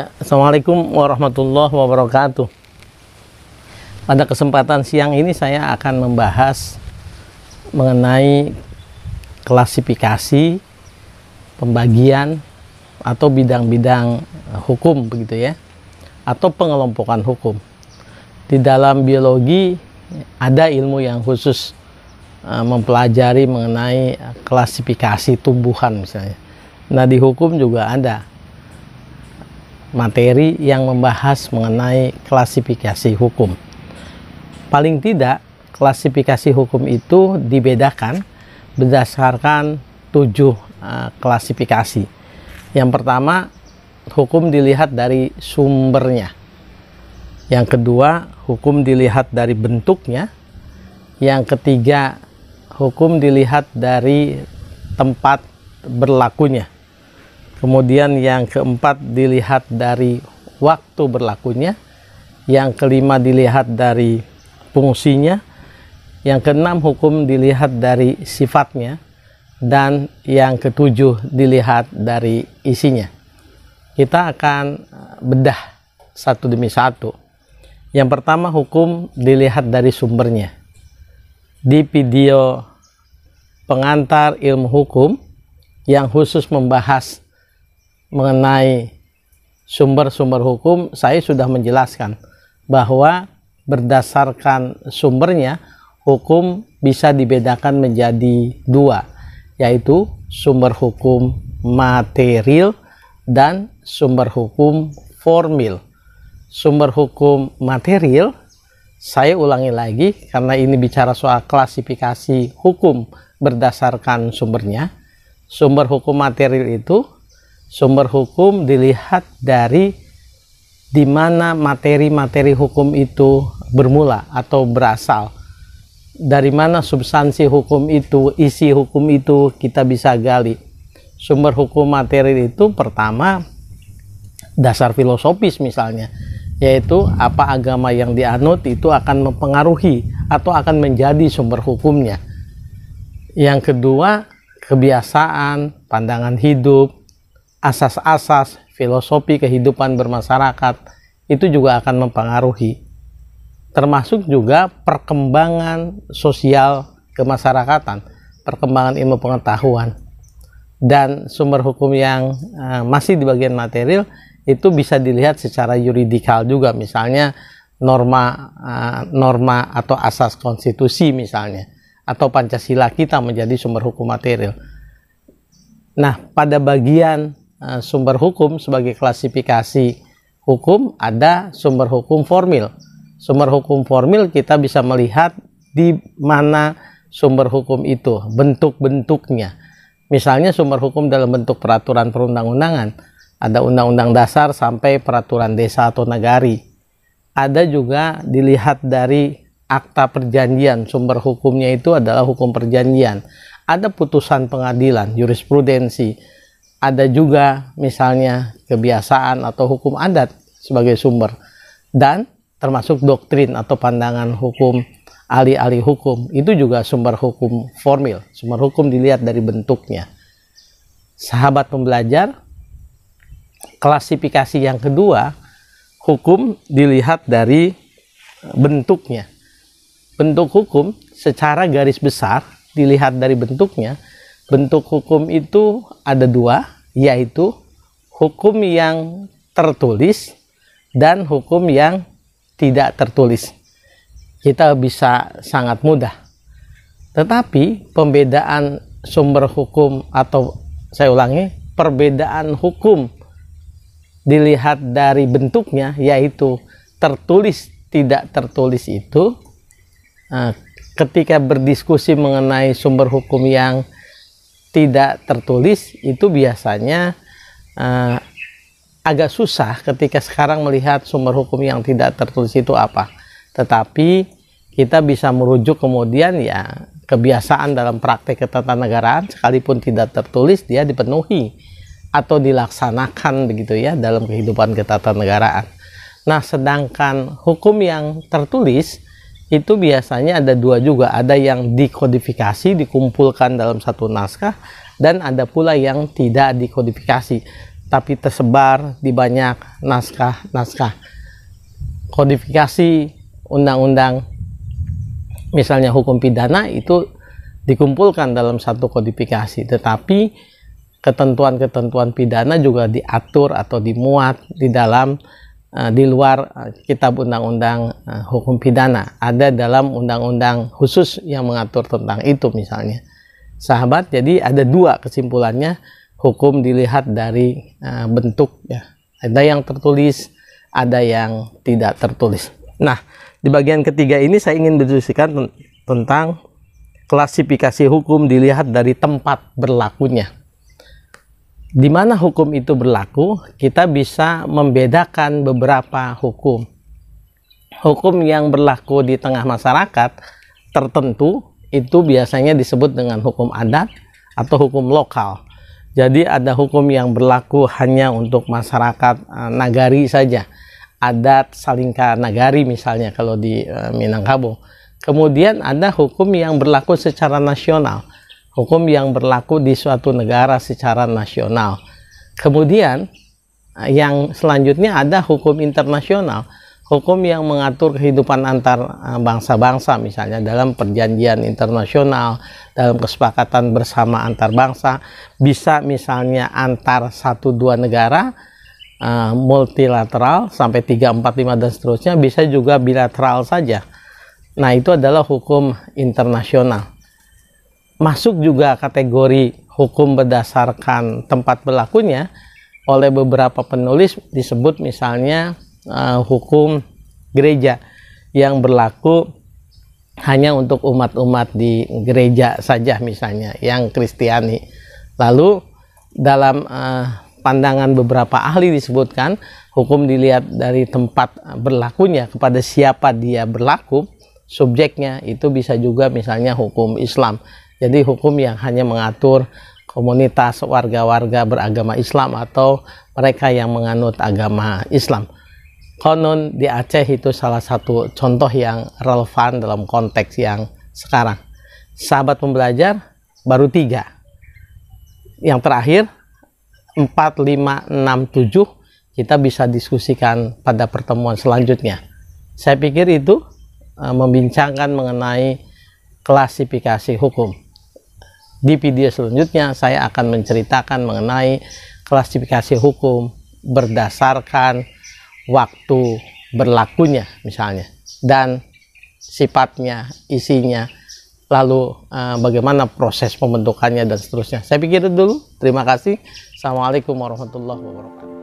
Ya, Assalamualaikum warahmatullahi wabarakatuh. Pada kesempatan siang ini saya akan membahas mengenai klasifikasi, pembagian atau bidang-bidang hukum begitu ya, atau pengelompokan hukum. Di dalam biologi ada ilmu yang khusus e, mempelajari mengenai klasifikasi tumbuhan misalnya. Nah di hukum juga ada materi yang membahas mengenai klasifikasi hukum. Paling tidak, klasifikasi hukum itu dibedakan berdasarkan tujuh eh, klasifikasi. Yang pertama, hukum dilihat dari sumbernya. Yang kedua, hukum dilihat dari bentuknya. Yang ketiga, hukum dilihat dari tempat berlakunya. Kemudian yang keempat dilihat dari waktu berlakunya. Yang kelima dilihat dari fungsinya. Yang keenam hukum dilihat dari sifatnya. Dan yang ketujuh dilihat dari isinya. Kita akan bedah satu demi satu. Yang pertama hukum dilihat dari sumbernya. Di video pengantar ilmu hukum yang khusus membahas mengenai sumber-sumber hukum saya sudah menjelaskan bahwa berdasarkan sumbernya hukum bisa dibedakan menjadi dua yaitu sumber hukum material dan sumber hukum formil sumber hukum material saya ulangi lagi karena ini bicara soal klasifikasi hukum berdasarkan sumbernya sumber hukum material itu sumber hukum dilihat dari di mana materi-materi hukum itu bermula atau berasal. Dari mana substansi hukum itu, isi hukum itu kita bisa gali. Sumber hukum materi itu pertama dasar filosofis misalnya, yaitu apa agama yang dianut itu akan mempengaruhi atau akan menjadi sumber hukumnya. Yang kedua, kebiasaan, pandangan hidup, asas-asas filosofi kehidupan bermasyarakat itu juga akan mempengaruhi termasuk juga perkembangan sosial kemasyarakatan, perkembangan ilmu pengetahuan dan sumber hukum yang eh, masih di bagian material itu bisa dilihat secara yuridikal juga misalnya norma eh, norma atau asas konstitusi misalnya atau Pancasila kita menjadi sumber hukum material. Nah, pada bagian Eh, sumber hukum sebagai klasifikasi hukum ada sumber hukum formil. Sumber hukum formil kita bisa melihat di mana sumber hukum itu, bentuk-bentuknya. Misalnya sumber hukum dalam bentuk peraturan perundang-undangan, ada undang-undang dasar sampai peraturan desa atau nagari. Ada juga dilihat dari akta perjanjian, sumber hukumnya itu adalah hukum perjanjian. Ada putusan pengadilan, jurisprudensi, ada juga misalnya kebiasaan atau hukum adat sebagai sumber dan termasuk doktrin atau pandangan hukum ahli-ahli hukum itu juga sumber hukum formil sumber hukum dilihat dari bentuknya sahabat pembelajar klasifikasi yang kedua hukum dilihat dari bentuknya bentuk hukum secara garis besar dilihat dari bentuknya bentuk hukum itu ada dua, yaitu hukum yang tertulis dan hukum yang tidak tertulis. Kita bisa sangat mudah. Tetapi pembedaan sumber hukum atau saya ulangi, perbedaan hukum dilihat dari bentuknya yaitu tertulis tidak tertulis itu eh, ketika berdiskusi mengenai sumber hukum yang tidak tertulis itu biasanya uh, agak susah ketika sekarang melihat sumber hukum yang tidak tertulis itu apa. Tetapi kita bisa merujuk kemudian ya kebiasaan dalam praktek ketatanegaraan sekalipun tidak tertulis dia dipenuhi atau dilaksanakan begitu ya dalam kehidupan ketatanegaraan. Nah, sedangkan hukum yang tertulis itu biasanya ada dua juga, ada yang dikodifikasi, dikumpulkan dalam satu naskah, dan ada pula yang tidak dikodifikasi, tapi tersebar di banyak naskah-naskah. Kodifikasi undang-undang, misalnya hukum pidana, itu dikumpulkan dalam satu kodifikasi, tetapi ketentuan-ketentuan pidana juga diatur atau dimuat di dalam Eh, di luar eh, kitab undang-undang eh, hukum pidana. Ada dalam undang-undang khusus yang mengatur tentang itu misalnya. Sahabat, jadi ada dua kesimpulannya. Hukum dilihat dari bentuk ya. Ada yang tertulis, ada yang tidak tertulis. Nah, di bagian ketiga ini saya ingin berdiskusikan tentang klasifikasi hukum dilihat dari tempat berlakunya di mana hukum itu berlaku, kita bisa membedakan beberapa hukum. Hukum yang berlaku di tengah masyarakat tertentu itu biasanya disebut dengan hukum adat atau hukum lokal. Jadi ada hukum yang berlaku hanya untuk masyarakat eh, nagari saja. Adat salingka nagari misalnya kalau di eh, Minangkabau. Kemudian ada hukum yang berlaku secara nasional hukum yang berlaku di suatu negara secara nasional. Kemudian eh, yang selanjutnya ada hukum internasional, hukum yang mengatur kehidupan antar eh, bangsa-bangsa misalnya dalam perjanjian internasional, dalam kesepakatan bersama antar bangsa, bisa misalnya antar satu dua negara eh, multilateral sampai 3 4 5 dan seterusnya, bisa juga bilateral saja. Nah, itu adalah hukum internasional masuk juga kategori hukum berdasarkan tempat berlakunya oleh beberapa penulis disebut misalnya uh, hukum gereja yang berlaku hanya untuk umat-umat di gereja saja misalnya yang Kristiani. Lalu dalam uh, pandangan beberapa ahli disebutkan hukum dilihat dari tempat berlakunya kepada siapa dia berlaku subjeknya itu bisa juga misalnya hukum Islam jadi hukum yang hanya mengatur komunitas warga-warga beragama Islam atau mereka yang menganut agama Islam. Konon di Aceh itu salah satu contoh yang relevan dalam konteks yang sekarang. Sahabat pembelajar baru tiga. Yang terakhir 4, 5, 6, 7 kita bisa diskusikan pada pertemuan selanjutnya. Saya pikir itu eh, membincangkan mengenai klasifikasi hukum. Di video selanjutnya saya akan menceritakan mengenai klasifikasi hukum berdasarkan waktu berlakunya misalnya dan sifatnya, isinya, lalu eh, bagaimana proses pembentukannya dan seterusnya. Saya pikir itu dulu. Terima kasih. Assalamualaikum warahmatullahi wabarakatuh.